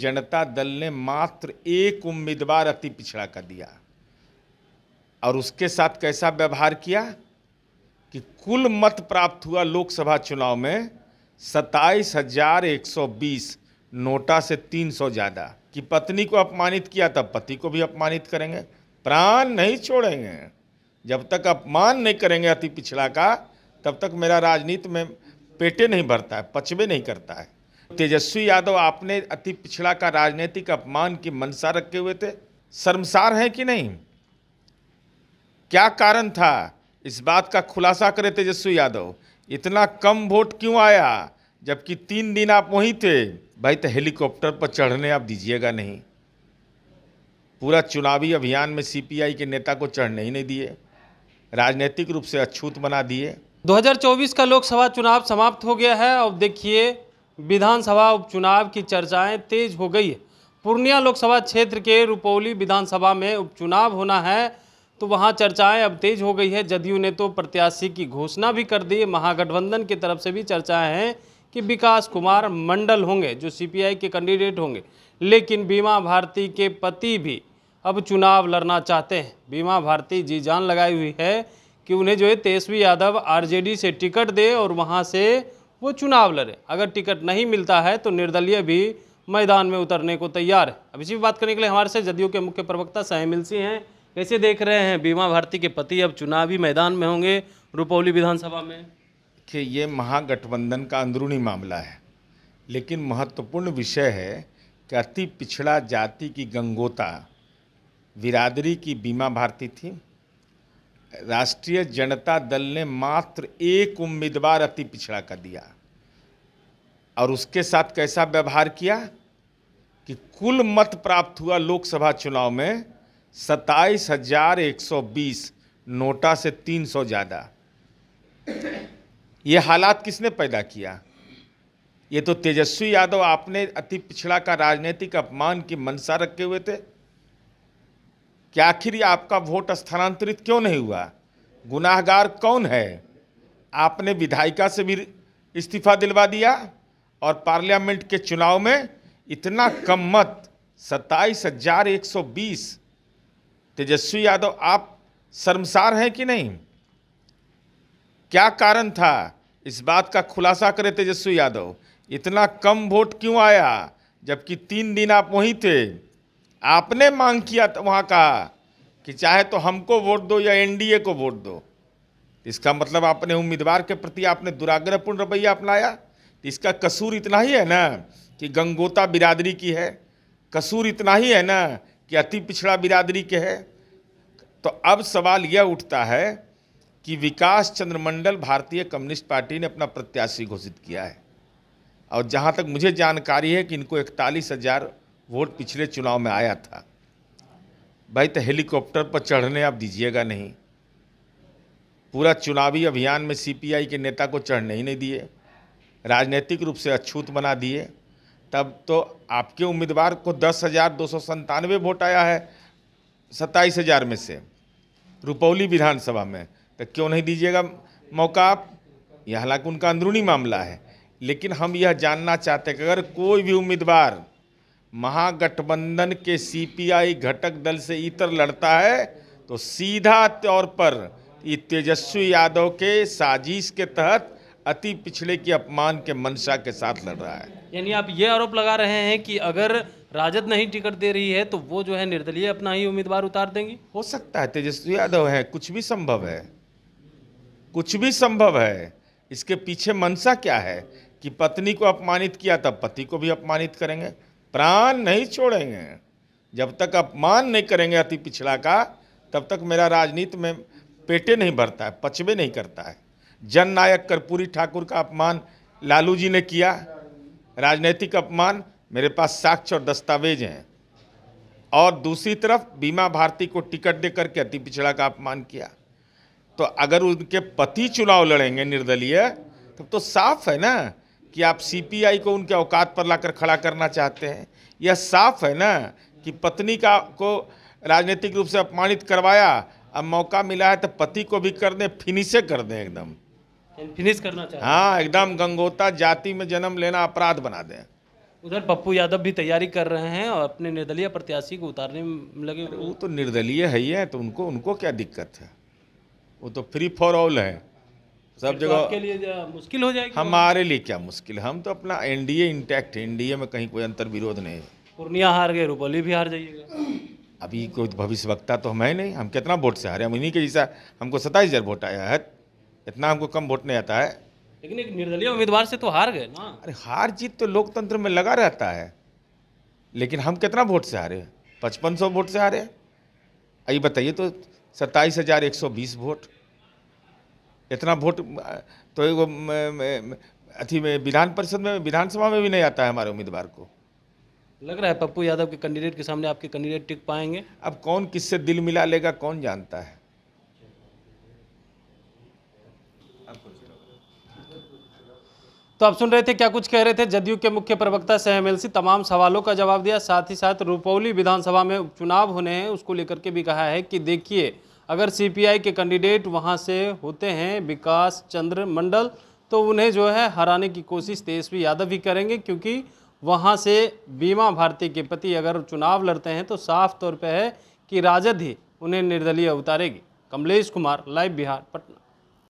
जनता दल ने मात्र एक उम्मीदवार अति पिछड़ा कर दिया और उसके साथ कैसा व्यवहार किया कि कुल मत प्राप्त हुआ लोकसभा चुनाव में सत्ताईस हजार एक सौ बीस नोटा से तीन सौ ज़्यादा कि पत्नी को अपमानित किया तब पति को भी अपमानित करेंगे प्राण नहीं छोड़ेंगे जब तक अपमान नहीं करेंगे अति पिछड़ा का तब तक मेरा राजनीति में पेटे नहीं भरता है पचबे नहीं करता है तेजस्वी यादव आपने अति पिछड़ा का राजनीतिक अपमान की मनसा रखे हुए थे शर्मसार हैं कि नहीं क्या कारण था इस बात का खुलासा करे तेजस्वी यादव इतना कम वोट क्यों आया जबकि तीन दिन आप वहीं थे भाई तो हेलीकॉप्टर पर चढ़ने आप दीजिएगा नहीं पूरा चुनावी अभियान में सीपीआई के नेता को चढ़ने ही नहीं दिए राजनीतिक रूप से अछूत बना दिए 2024 का लोकसभा चुनाव समाप्त हो गया है अब देखिए विधानसभा उपचुनाव की चर्चाएं तेज हो गई है पूर्णिया लोकसभा क्षेत्र के रुपौली विधानसभा में उपचुनाव होना है तो वहां चर्चाएं अब तेज हो गई है जदयू ने तो प्रत्याशी की घोषणा भी कर दी महागठबंधन की तरफ से भी चर्चाएं हैं कि विकास कुमार मंडल होंगे जो सीपीआई के कैंडिडेट होंगे लेकिन बीमा भारती के पति भी अब चुनाव लड़ना चाहते हैं बीमा भारती जी जान लगाई हुई है कि उन्हें जो है तेजस्वी यादव आरजेडी से टिकट दे और वहाँ से वो चुनाव लड़े अगर टिकट नहीं मिलता है तो निर्दलीय भी मैदान में उतरने को तैयार है अब इसी बात करने के लिए हमारे से जदयू के मुख्य प्रवक्ता सहमिल सिंह हैं कैसे देख रहे हैं बीमा भारती के पति अब चुनावी मैदान में होंगे रुपौली विधानसभा में देखिए ये महागठबंधन का अंदरूनी मामला है लेकिन महत्वपूर्ण विषय है कि अति पिछड़ा जाति की गंगोता बिरादरी की बीमा भारती थी राष्ट्रीय जनता दल ने मात्र एक उम्मीदवार अति पिछड़ा का दिया और उसके साथ कैसा व्यवहार किया कि कुल मत प्राप्त हुआ लोकसभा चुनाव में सत्ताईस हजार एक सौ बीस नोटा से तीन सौ ज़्यादा ये हालात किसने पैदा किया ये तो तेजस्वी यादव आपने अति पिछड़ा का राजनीतिक अपमान की मनसा रखे हुए थे क्या आखिर आपका वोट स्थानांतरित क्यों नहीं हुआ गुनाहगार कौन है आपने विधायिका से भी इस्तीफा दिलवा दिया और पार्लियामेंट के चुनाव में इतना कम मत सत्ताईस हजार एक सौ बीस तेजस्वी यादव आप शर्मसार हैं कि नहीं क्या कारण था इस बात का खुलासा करें तेजस्वी यादव इतना कम वोट क्यों आया जबकि तीन दिन आप वहीं थे आपने मांग किया वहाँ कहा कि चाहे तो हमको वोट दो या एनडीए को वोट दो इसका मतलब आपने उम्मीदवार के प्रति आपने दुराग्रहपूर्ण रवैया अपनाया तो इसका कसूर इतना ही है ना कि गंगोता बिरादरी की है कसूर इतना ही है ना कि अति पिछड़ा बिरादरी के है तो अब सवाल यह उठता है कि विकास चंद्र मंडल भारतीय कम्युनिस्ट पार्टी ने अपना प्रत्याशी घोषित किया है और जहाँ तक मुझे जानकारी है कि इनको इकतालीस हज़ार वोट पिछले चुनाव में आया था भाई तो हेलीकॉप्टर पर चढ़ने आप दीजिएगा नहीं पूरा चुनावी अभियान में सीपीआई के नेता को चढ़ने ही नहीं दिए राजनीतिक रूप से अछूत बना दिए तब तो आपके उम्मीदवार को दस हज़ार दो सौ संतानवे वोट आया है सत्ताईस हज़ार में से रुपौली विधानसभा में तो क्यों नहीं दीजिएगा मौका आप यह हालांकि उनका अंदरूनी मामला है लेकिन हम यह जानना चाहते हैं कि अगर कोई भी उम्मीदवार महागठबंधन के सीपीआई घटक दल से इतर लड़ता है तो सीधा तौर पर ये तेजस्वी यादव के साजिश के तहत अति पिछड़े की अपमान के मंशा के साथ लड़ रहा है यानी आप ये आरोप लगा रहे हैं कि अगर राजद नहीं टिकट दे रही है तो वो जो है निर्दलीय अपना ही उम्मीदवार उतार देंगी हो सकता है तेजस्वी यादव है कुछ भी संभव है कुछ भी संभव है इसके पीछे मनसा क्या है कि पत्नी को अपमानित किया तब पति को भी अपमानित करेंगे प्राण नहीं छोड़ेंगे जब तक अपमान नहीं करेंगे अति पिछड़ा का तब तक मेरा राजनीति में पेटे नहीं भरता है पचबे नहीं करता है जननायक कर्पूरी ठाकुर का अपमान लालू जी ने किया राजनीतिक अपमान मेरे पास साक्ष्य और दस्तावेज हैं और दूसरी तरफ बीमा भारती को टिकट दे करके अति पिछड़ा का अपमान किया तो अगर उनके पति चुनाव लड़ेंगे निर्दलीय तब तो साफ है ना कि आप सीपीआई को उनके औकात पर लाकर खड़ा करना चाहते हैं यह साफ है ना कि पत्नी का को राजनीतिक रूप से अपमानित करवाया अब मौका मिला है तो पति को भी कर दें फिनिशे कर दें एकदम फिनिश करना चाहिए हाँ एकदम गंगोता जाति में जन्म लेना अपराध बना दें उधर पप्पू यादव भी तैयारी कर रहे हैं और अपने निर्दलीय प्रत्याशी को उतारने में लगे वो तो निर्दलीय है ही है तो उनको उनको क्या दिक्कत है वो तो फ्री फॉर ऑल है सब तो जगह तो के लिए मुश्किल हो जाएगी हमारे लिए क्या मुश्किल हम तो अपना एनडीए इंटैक्ट है एनडीए में कहीं कोई अंतर विरोध नहीं है पूर्णिया हार गए रुपली भी हार जाइएगा अभी कोई भविष्यवक्ता तो हम है नहीं हम कितना वोट से हारे हम इन्हीं के जैसा हमको सताईस हज़ार वोट आया है इतना हमको कम वोट नहीं आता है लेकिन एक निर्दलीय उम्मीदवार से तो हार गए ना अरे हार जीत तो लोकतंत्र में लगा रहता है लेकिन हम कितना वोट से हारे पचपन सौ वोट से हारे अभी बताइए तो सत्ताईस हजार एक सौ बीस वोट इतना वोट तो अथी में विधान परिषद में विधानसभा में भी नहीं आता है हमारे उम्मीदवार को लग रहा है पप्पू यादव के कैंडिडेट के सामने आपके कैंडिडेट टिक पाएंगे अब कौन किससे दिल मिला लेगा कौन जानता है तो आप सुन रहे थे क्या कुछ कह रहे थे जदयू के मुख्य प्रवक्ता सह एमएलसी तमाम सवालों का जवाब दिया साथ ही साथ रुपौली विधानसभा में उपचुनाव होने हैं उसको लेकर के भी कहा है कि देखिए अगर सीपीआई के कैंडिडेट वहां से होते हैं विकास चंद्र मंडल तो उन्हें जो है हराने की कोशिश तेजस्वी यादव भी करेंगे क्योंकि वहाँ से बीमा भारती के पति अगर चुनाव लड़ते हैं तो साफ तौर पर है कि राजद ही उन्हें निर्दलीय उतारेगी कमलेश कुमार लाइव बिहार पटना